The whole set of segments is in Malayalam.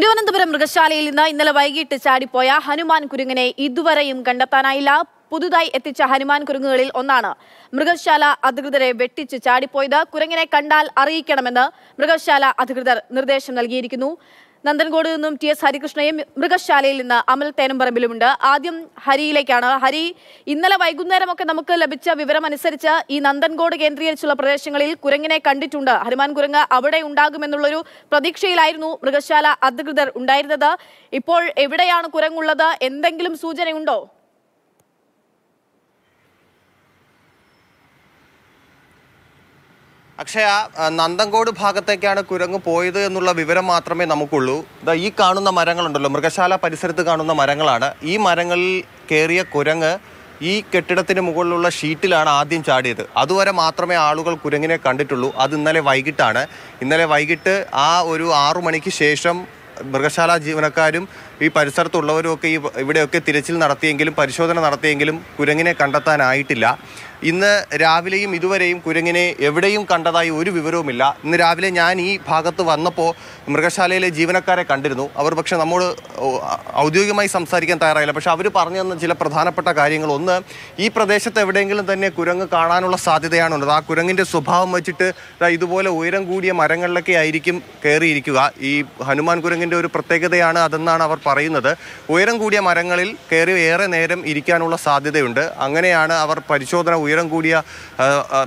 തിരുവനന്തപുരം മൃഗശാലയിൽ നിന്ന് ഇന്നലെ വൈകിട്ട് ചാടിപ്പോയ ഹനുമാൻ കുരുങ്ങിനെ ഇതുവരെയും കണ്ടെത്താനായില്ല പുതുതായി എത്തിച്ച ഹനുമാൻ കുരുങ്ങുകളിൽ ഒന്നാണ് മൃഗശാല അധികൃതരെ വെട്ടിച്ച് ചാടിപ്പോയത് കുരങ്ങിനെ കണ്ടാൽ അറിയിക്കണമെന്ന് മൃഗശാല അധികൃതർ നിർദ്ദേശം നൽകിയിരിക്കുന്നു നന്ദൻകോട് നിന്നും ടി എസ് ഹരികൃഷ്ണയും മൃഗശാലയിൽ നിന്ന് അമൽ തേനമ്പറമ്പിലുമുണ്ട് ആദ്യം ഹരിയിലേക്കാണ് ഹരി ഇന്നലെ വൈകുന്നേരമൊക്കെ നമുക്ക് ലഭിച്ച വിവരം അനുസരിച്ച് ഈ നന്ദൻകോട് കേന്ദ്രീകരിച്ചുള്ള പ്രദേശങ്ങളിൽ കുരങ്ങിനെ കണ്ടിട്ടുണ്ട് ഹനുമാൻ കുരങ്ങ് അവിടെ ഉണ്ടാകുമെന്നുള്ളൊരു പ്രതീക്ഷയിലായിരുന്നു മൃഗശാല അധികൃതർ ഉണ്ടായിരുന്നത് ഇപ്പോൾ എവിടെയാണ് കുരങ്ങുള്ളത് എന്തെങ്കിലും സൂചനയുണ്ടോ അക്ഷയ നന്ദങ്കോട് ഭാഗത്തേക്കാണ് കുരങ്ങ് പോയത് എന്നുള്ള വിവരം മാത്രമേ നമുക്കുള്ളൂ ഇതാ ഈ കാണുന്ന മരങ്ങളുണ്ടല്ലോ മൃഗശാല പരിസരത്ത് കാണുന്ന മരങ്ങളാണ് ഈ മരങ്ങളിൽ കയറിയ കുരങ്ങ് ഈ കെട്ടിടത്തിന് മുകളിലുള്ള ഷീറ്റിലാണ് ആദ്യം ചാടിയത് അതുവരെ മാത്രമേ ആളുകൾ കുരങ്ങിനെ കണ്ടിട്ടുള്ളൂ അത് ഇന്നലെ വൈകിട്ടാണ് ഇന്നലെ വൈകിട്ട് ആ ഒരു ആറു മണിക്ക് ശേഷം മൃഗശാല ജീവനക്കാരും ഈ പരിസരത്തുള്ളവരുമൊക്കെ ഈ ഇവിടെയൊക്കെ തിരച്ചിൽ നടത്തിയെങ്കിലും പരിശോധന നടത്തിയെങ്കിലും കുരങ്ങിനെ കണ്ടെത്താനായിട്ടില്ല ഇന്ന് രാവിലെയും ഇതുവരെയും കുരങ്ങിനെ എവിടെയും കണ്ടതായി ഒരു വിവരവുമില്ല ഇന്ന് രാവിലെ ഞാൻ ഈ ഭാഗത്ത് വന്നപ്പോൾ മൃഗശാലയിലെ ജീവനക്കാരെ കണ്ടിരുന്നു അവർ പക്ഷെ നമ്മോട് ഔദ്യോഗികമായി സംസാരിക്കാൻ തയ്യാറായില്ല പക്ഷെ അവർ പറഞ്ഞു തന്ന ചില പ്രധാനപ്പെട്ട കാര്യങ്ങൾ ഒന്ന് ഈ പ്രദേശത്ത് എവിടെയെങ്കിലും തന്നെ കുരങ്ങ് കാണാനുള്ള സാധ്യതയാണുള്ളത് ആ കുരങ്ങിൻ്റെ സ്വഭാവം വെച്ചിട്ട് ഇതുപോലെ ഉയരം കൂടിയ മരങ്ങളിലൊക്കെ ആയിരിക്കും കയറിയിരിക്കുക ഈ ഹനുമാൻ കുരങ്ങിൻ്റെ ഒരു പ്രത്യേകതയാണ് അതെന്നാണ് അവർ പറയുന്നത് ഉയരം കൂടിയ മരങ്ങളിൽ കയറി ഏറെ നേരം ഇരിക്കാനുള്ള സാധ്യതയുണ്ട് അങ്ങനെയാണ് അവർ പരിശോധന ഉയരം കൂടിയ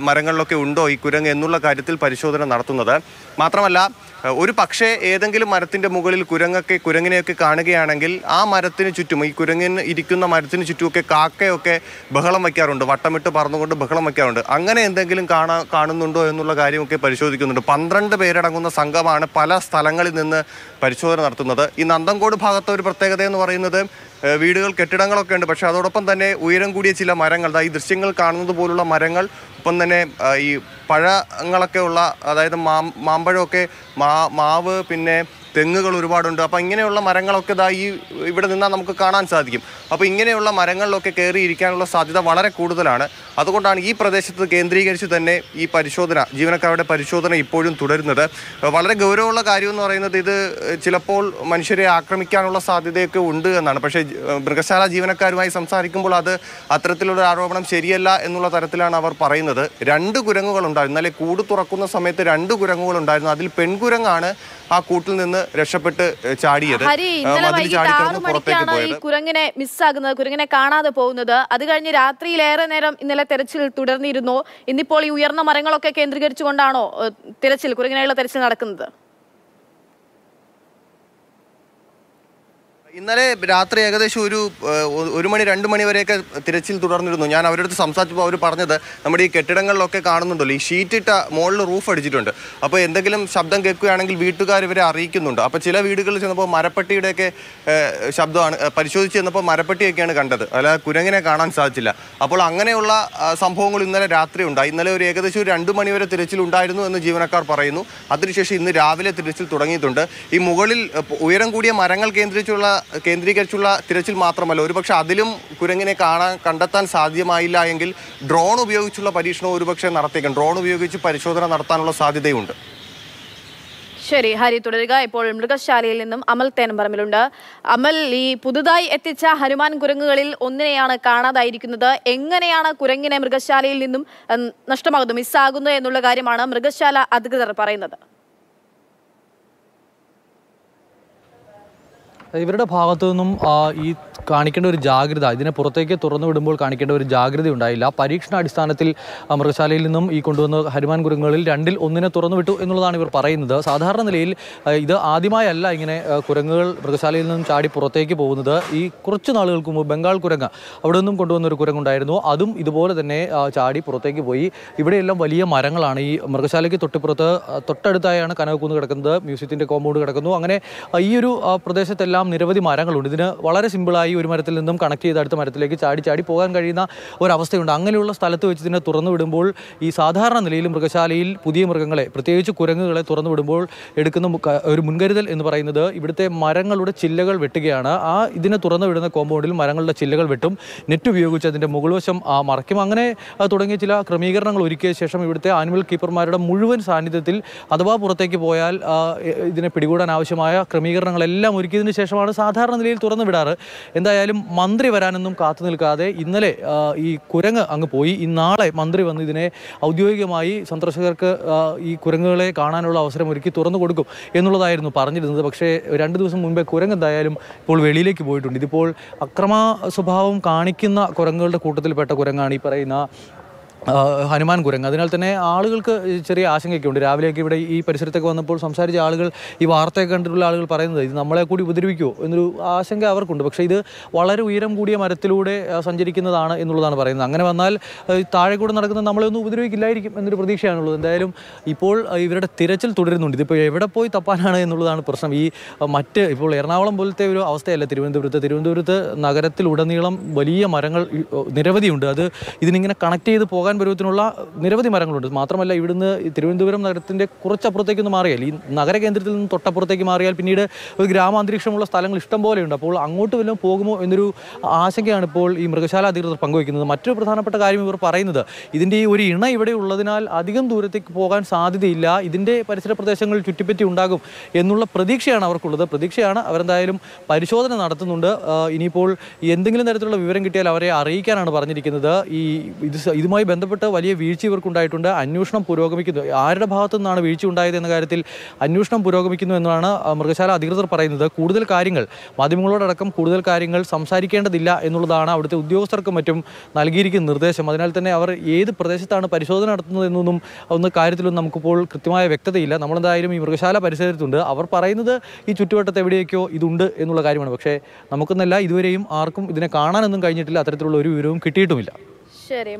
മരങ്ങളിലൊക്കെ ഉണ്ടോ ഈ കുരങ്ങ് എന്നുള്ള കാര്യത്തിൽ പരിശോധന നടത്തുന്നത് മാത്രമല്ല ഒരു പക്ഷേ ഏതെങ്കിലും മരത്തിൻ്റെ മുകളിൽ കുരങ്ങൊക്കെ കുരങ്ങിനെയൊക്കെ കാണുകയാണെങ്കിൽ ആ മരത്തിന് ചുറ്റും ഈ കുരങ്ങിന് ഇരിക്കുന്ന മരത്തിന് ചുറ്റുമൊക്കെ കാക്കയൊക്കെ ബഹളം വയ്ക്കാറുണ്ട് വട്ടമിട്ട് പറന്നുകൊണ്ട് ബഹളം വയ്ക്കാറുണ്ട് അങ്ങനെ എന്തെങ്കിലും കാണാ കാണുന്നുണ്ടോ എന്നുള്ള കാര്യമൊക്കെ പരിശോധിക്കുന്നുണ്ട് പന്ത്രണ്ട് പേരടങ്ങുന്ന സംഘമാണ് പല സ്ഥലങ്ങളിൽ നിന്ന് പരിശോധന നടത്തുന്നത് ഈ നന്തംകോട് ഭാഗത്തെ ഒരു പ്രത്യേകത എന്ന് പറയുന്നത് വീടുകൾ കെട്ടിടങ്ങളൊക്കെ ഉണ്ട് പക്ഷേ അതോടൊപ്പം തന്നെ ഉയരം കൂടിയ ചില മരങ്ങൾ ഈ ദൃശ്യങ്ങൾ കാണുന്നത് പോലുള്ള മരങ്ങൾ ഒപ്പം തന്നെ ഈ പഴങ്ങളൊക്കെ ഉള്ള അതായത് മാ മാമ്പഴമൊക്കെ മാ മാവ് പിന്നെ തെങ്ങുകൾ ഒരുപാടുണ്ട് അപ്പോൾ ഇങ്ങനെയുള്ള മരങ്ങളൊക്കെ ഇതാ ഈ ഇവിടെ നിന്നാൽ നമുക്ക് കാണാൻ സാധിക്കും അപ്പോൾ ഇങ്ങനെയുള്ള മരങ്ങളിലൊക്കെ കയറിയിരിക്കാനുള്ള ഇരിക്കാനുള്ള സാധ്യത വളരെ കൂടുതലാണ് അതുകൊണ്ടാണ് ഈ പ്രദേശത്ത് കേന്ദ്രീകരിച്ച് തന്നെ ഈ പരിശോധന ജീവനക്കാരുടെ പരിശോധന ഇപ്പോഴും തുടരുന്നത് വളരെ ഗൗരവമുള്ള കാര്യമെന്ന് പറയുന്നത് ഇത് ചിലപ്പോൾ മനുഷ്യരെ ആക്രമിക്കാനുള്ള സാധ്യതയൊക്കെ ഉണ്ട് എന്നാണ് പക്ഷേ മൃഗശാല ജീവനക്കാരുമായി സംസാരിക്കുമ്പോൾ അത് അത്തരത്തിലുള്ള ആരോപണം ശരിയല്ല എന്നുള്ള തരത്തിലാണ് അവർ പറയുന്നത് രണ്ട് കുരങ്ങുകൾ ഉണ്ടായിരുന്നു കൂട് തുറക്കുന്ന സമയത്ത് രണ്ട് കുരങ്ങുകൾ ഉണ്ടായിരുന്നു അതിൽ പെൺകുരങ്ങാണ് ആ കൂട്ടിൽ നിന്ന് രക്ഷപ്പെട്ട് ചാടിയത് കുരങ്ങിനെ മിസ്സാകുന്നത് കുരങ്ങിനെ കാണാതെ പോകുന്നത് അത് കഴിഞ്ഞ് രാത്രിയിലേറെ നേരം ഇന്നലെ തെരച്ചിൽ തുടർന്നിരുന്നു ഇന്നിപ്പോൾ ഈ ഉയർന്ന മരങ്ങളൊക്കെ കേന്ദ്രീകരിച്ചുകൊണ്ടാണോ തിരച്ചിൽ കുരങ്ങിനെയുള്ള തെരച്ചിൽ നടക്കുന്നത് ഇന്നലെ രാത്രി ഏകദേശം ഒരു ഒരു മണി രണ്ട് മണി വരെയൊക്കെ തിരച്ചിൽ തുടർന്നിരുന്നു ഞാൻ അവരടുത്ത് സംസാരിച്ചപ്പോൾ അവർ പറഞ്ഞത് നമ്മുടെ ഈ കെട്ടിടങ്ങളിലൊക്കെ കാണുന്നുണ്ടല്ലോ ഈ ഷീറ്റിട്ട മുകളിൽ റൂഫ് അടിച്ചിട്ടുണ്ട് അപ്പോൾ എന്തെങ്കിലും ശബ്ദം കേൾക്കുകയാണെങ്കിൽ വീട്ടുകാർ ഇവരെ അറിയിക്കുന്നുണ്ട് അപ്പോൾ ചില വീടുകളിൽ ചെന്നപ്പോൾ മരപ്പട്ടിയുടെയൊക്കെ ശബ്ദമാണ് പരിശോധിച്ച് ചെന്നപ്പോൾ മരപ്പട്ടിയൊക്കെയാണ് കണ്ടത് അല്ലാതെ കുരങ്ങിനെ കാണാൻ സാധിച്ചില്ല അപ്പോൾ അങ്ങനെയുള്ള സംഭവങ്ങൾ ഇന്നലെ രാത്രി ഉണ്ടായി ഇന്നലെ ഒരു ഏകദേശം ഒരു രണ്ട് മണി വരെ തിരച്ചിൽ ഉണ്ടായിരുന്നു എന്ന് ജീവനക്കാർ പറയുന്നു അതിനുശേഷം ഇന്ന് രാവിലെ തിരച്ചിൽ തുടങ്ങിയിട്ടുണ്ട് ഈ മുകളിൽ ഉയരം കൂടിയ മരങ്ങൾ കേന്ദ്രീകരിച്ചുള്ള കേന്ദ്രീകരിച്ചുള്ള തിരച്ചിൽ മാത്രമല്ല ഒരുപക്ഷെ അതിലും കുരങ്ങിനെ കാണാൻ കണ്ടെത്താൻ സാധ്യമായില്ല എങ്കിൽ ഡ്രോൺ ഉപയോഗിച്ചുള്ള പരീക്ഷണം ഒരുപക്ഷെ നടത്തിയേക്കും ഡ്രോൺ ഉപയോഗിച്ച് പരിശോധന നടത്താനുള്ള സാധ്യതയുണ്ട് ശരി ഹരി തുടരുക ഇപ്പോൾ മൃഗശാലയിൽ നിന്നും അമൽ തേനമ്പറമ്പിലുണ്ട് അമൽ ഈ പുതുതായി എത്തിച്ച ഹനുമാൻ കുരങ്ങുകളിൽ ഒന്നിനെയാണ് കാണാതായിരിക്കുന്നത് എങ്ങനെയാണ് കുരങ്ങിനെ മൃഗശാലയിൽ നിന്നും നഷ്ടമാകുന്നത് മിസ്സാകുന്നത് എന്നുള്ള കാര്യമാണ് മൃഗശാല അധികൃതർ പറയുന്നത് ഇവരുടെ ഭാഗത്തു നിന്നും ഈ കാണിക്കേണ്ട ഒരു ജാഗ്രത ഇതിനെ പുറത്തേക്ക് തുറന്നു വിടുമ്പോൾ കാണിക്കേണ്ട ഒരു ജാഗ്രത ഉണ്ടായില്ല പരീക്ഷണാടിസ്ഥാനത്തിൽ മൃഗശാലയിൽ നിന്നും ഈ കൊണ്ടുവന്ന ഹനുമാൻ കുരങ്ങുകളിൽ രണ്ടിൽ ഒന്നിനെ തുറന്നു വിട്ടു എന്നുള്ളതാണ് ഇവർ പറയുന്നത് സാധാരണ നിലയിൽ ഇത് ആദ്യമായല്ല ഇങ്ങനെ കുരങ്ങുകൾ മൃഗശാലയിൽ നിന്നും ചാടി പുറത്തേക്ക് പോകുന്നത് ഈ കുറച്ച് നാളുകൾക്ക് മുമ്പ് ബംഗാൾ കുരങ്ങ് അവിടെ നിന്നും കൊണ്ടുവന്ന ഒരു കുരങ്ങുണ്ടായിരുന്നു അതും ഇതുപോലെ തന്നെ ചാടി പുറത്തേക്ക് പോയി ഇവിടെയെല്ലാം വലിയ മരങ്ങളാണ് ഈ മൃഗശാലയ്ക്ക് തൊട്ടിപ്പുറത്ത് തൊട്ടടുത്തായാണ് കനകക്കുന്ന് കിടക്കുന്നത് മ്യൂസിയത്തിൻ്റെ കോമ്പൗണ്ട് കിടക്കുന്നു അങ്ങനെ ഈ ഒരു പ്രദേശത്തെല്ലാം ഇതെല്ലാം നിരവധി മരങ്ങളുണ്ട് ഇതിന് വളരെ സിമ്പിളായി ഒരു മരത്തിൽ നിന്നും കണക്ട് ചെയ്ത് അടുത്ത മരത്തിലേക്ക് ചാടി ചാടി പോകാൻ കഴിയുന്ന ഒരവസ്ഥയുണ്ട് അങ്ങനെയുള്ള സ്ഥലത്ത് വെച്ച് ഇതിനെ തുറന്നു വിടുമ്പോൾ ഈ സാധാരണ നിലയിൽ മൃഗശാലയിൽ പുതിയ മൃഗങ്ങളെ പ്രത്യേകിച്ച് കുരങ്ങുകളെ തുറന്നു വിടുമ്പോൾ എടുക്കുന്ന ഒരു മുൻകരുതൽ എന്ന് പറയുന്നത് ഇവിടുത്തെ മരങ്ങളുടെ ചില്ലകൾ വെട്ടുകയാണ് ആ ഇതിനെ തുറന്നു വിടുന്ന കോമ്പൗണ്ടിൽ മരങ്ങളുടെ ചില്ലകൾ വെട്ടും നെറ്റ് ഉപയോഗിച്ച് അതിൻ്റെ മുകൾവശം ആ മറയ്ക്കും അങ്ങനെ തുടങ്ങിയ ചില ക്രമീകരണങ്ങൾ ഒരുക്കിയ ശേഷം ഇവിടുത്തെ ആനിമൽ കീപ്പർമാരുടെ മുഴുവൻ സാന്നിധ്യത്തിൽ അഥവാ പുറത്തേക്ക് പോയാൽ ഇതിനെ പിടികൂടാൻ ആവശ്യമായ ക്രമീകരണങ്ങളെല്ലാം ഒരുക്കിയതിനു ശേഷം ശേഷമാണ് സാധാരണ നിലയിൽ തുറന്നു വിടാറ് എന്തായാലും മന്ത്രി വരാനൊന്നും കാത്തു നിൽക്കാതെ ഇന്നലെ ഈ കുരങ്ങ് അങ്ങ് പോയി ഇന്നാളെ മന്ത്രി വന്ന് ഇതിനെ ഔദ്യോഗികമായി സന്ദർശകർക്ക് ഈ കുരങ്ങുകളെ കാണാനുള്ള അവസരം ഒരുക്കി തുറന്നു കൊടുക്കും എന്നുള്ളതായിരുന്നു പറഞ്ഞിരുന്നത് പക്ഷേ രണ്ട് ദിവസം മുൻപേ കുരങ്ങ് എന്തായാലും ഇപ്പോൾ വെളിയിലേക്ക് പോയിട്ടുണ്ട് ഇതിപ്പോൾ അക്രമ സ്വഭാവം കാണിക്കുന്ന കുരങ്ങുകളുടെ കൂട്ടത്തിൽപ്പെട്ട കുരങ്ങാണ് ഈ പറയുന്ന ഹനുമാൻ കുരങ്ങ് അതിനാൽ തന്നെ ആളുകൾക്ക് ചെറിയ ആശങ്കയൊക്കെ ഉണ്ട് രാവിലെയൊക്കെ ഇവിടെ ഈ പരിസരത്തൊക്കെ വന്നപ്പോൾ സംസാരിച്ച ആളുകൾ ഈ വാർത്തയൊക്കെ കണ്ടിട്ടുള്ള ആളുകൾ പറയുന്നത് ഇത് നമ്മളെ കൂടി ഉപദ്രവിക്കുമോ എന്നൊരു ആശങ്ക അവർക്കുണ്ട് പക്ഷേ ഇത് വളരെ ഉയരം കൂടിയ മരത്തിലൂടെ സഞ്ചരിക്കുന്നതാണ് എന്നുള്ളതാണ് പറയുന്നത് അങ്ങനെ വന്നാൽ താഴെ കൂടെ നടക്കുന്ന നമ്മളെ ഒന്നും ഉപദ്രവിക്കില്ലായിരിക്കും എന്നൊരു പ്രതീക്ഷയാണുള്ളത് എന്തായാലും ഇപ്പോൾ ഇവരുടെ തിരച്ചിൽ തുടരുന്നുണ്ട് ഇതിപ്പോൾ എവിടെ പോയി തപ്പാനാണ് എന്നുള്ളതാണ് പ്രശ്നം ഈ മറ്റ് ഇപ്പോൾ എറണാകുളം പോലത്തെ ഒരു അവസ്ഥയല്ല തിരുവനന്തപുരത്ത് തിരുവനന്തപുരത്ത് നഗരത്തിലുടനീളം വലിയ മരങ്ങൾ നിരവധിയുണ്ട് അത് ഇതിനിങ്ങനെ കണക്ട് ചെയ്ത് പോകാൻ ഭഗവാൻ പരുവത്തിനുള്ള നിരവധി മരങ്ങളുണ്ട് മാത്രമല്ല ഇവിടുന്ന് തിരുവനന്തപുരം നഗരത്തിൻ്റെ കുറച്ചപ്പുറത്തേക്കൊന്ന് മാറിയാൽ ഈ നഗര കേന്ദ്രത്തിൽ നിന്ന് തൊട്ടപ്പുറത്തേക്ക് മാറിയാൽ പിന്നീട് ഒരു ഗ്രാമാന്തരീക്ഷമുള്ള സ്ഥലങ്ങൾ ഇഷ്ടം പോലെയുണ്ട് അപ്പോൾ അങ്ങോട്ട് വല്ലതും പോകുമോ എന്നൊരു ആശങ്കയാണ് ഇപ്പോൾ ഈ മൃഗശാല അധികൃതർ പങ്കുവയ്ക്കുന്നത് മറ്റൊരു പ്രധാനപ്പെട്ട കാര്യം ഇവർ പറയുന്നത് ഇതിൻ്റെ ഈ ഒരു ഇണ ഇവിടെ ഉള്ളതിനാൽ അധികം ദൂരത്തേക്ക് പോകാൻ സാധ്യതയില്ല ഇതിൻ്റെ പരിസര പ്രദേശങ്ങളിൽ ചുറ്റിപ്പറ്റി ഉണ്ടാകും എന്നുള്ള പ്രതീക്ഷയാണ് അവർക്കുള്ളത് പ്രതീക്ഷയാണ് അവരെന്തായാലും പരിശോധന നടത്തുന്നുണ്ട് ഇനിയിപ്പോൾ എന്തെങ്കിലും തരത്തിലുള്ള വിവരം കിട്ടിയാൽ അവരെ അറിയിക്കാനാണ് പറഞ്ഞിരിക്കുന്നത് ഈ ഇത് ഇതുമായി ബന്ധം ബന്ധപ്പെട്ട് വലിയ വീഴ്ച ഇവർക്കുണ്ടായിട്ടുണ്ട് അന്വേഷണം പുരോഗമിക്കുന്നു ആരുടെ ഭാഗത്തു നിന്നാണ് വീഴ്ച ഉണ്ടായത് എന്ന കാര്യത്തിൽ അന്വേഷണം പുരോഗമിക്കുന്നു എന്നാണ് മൃഗശാല അധികൃതർ പറയുന്നത് കൂടുതൽ കാര്യങ്ങൾ മാധ്യമങ്ങളോടക്കം കൂടുതൽ കാര്യങ്ങൾ സംസാരിക്കേണ്ടതില്ല എന്നുള്ളതാണ് അവിടുത്തെ ഉദ്യോഗസ്ഥർക്കും മറ്റും നൽകിയിരിക്കുന്ന നിർദ്ദേശം അതിനാൽ തന്നെ അവർ ഏത് പ്രദേശത്താണ് പരിശോധന നടത്തുന്നത് എന്നൊന്നും ഒന്ന് കാര്യത്തിലൊന്നും നമുക്കിപ്പോൾ കൃത്യമായ വ്യക്തതയില്ല നമ്മളെന്തായാലും ഈ മൃഗശാല പരിസരത്തുണ്ട് അവർ പറയുന്നത് ഈ ചുറ്റുവട്ടത്ത് എവിടെയൊക്കെയോ ഇതുണ്ട് എന്നുള്ള കാര്യമാണ് പക്ഷേ നമുക്കെന്നല്ല ഇതുവരെയും ആർക്കും ഇതിനെ കാണാനൊന്നും കഴിഞ്ഞിട്ടില്ല അത്തരത്തിലുള്ള ഒരു വിവരവും കിട്ടിയിട്ടുമില്ല ശരി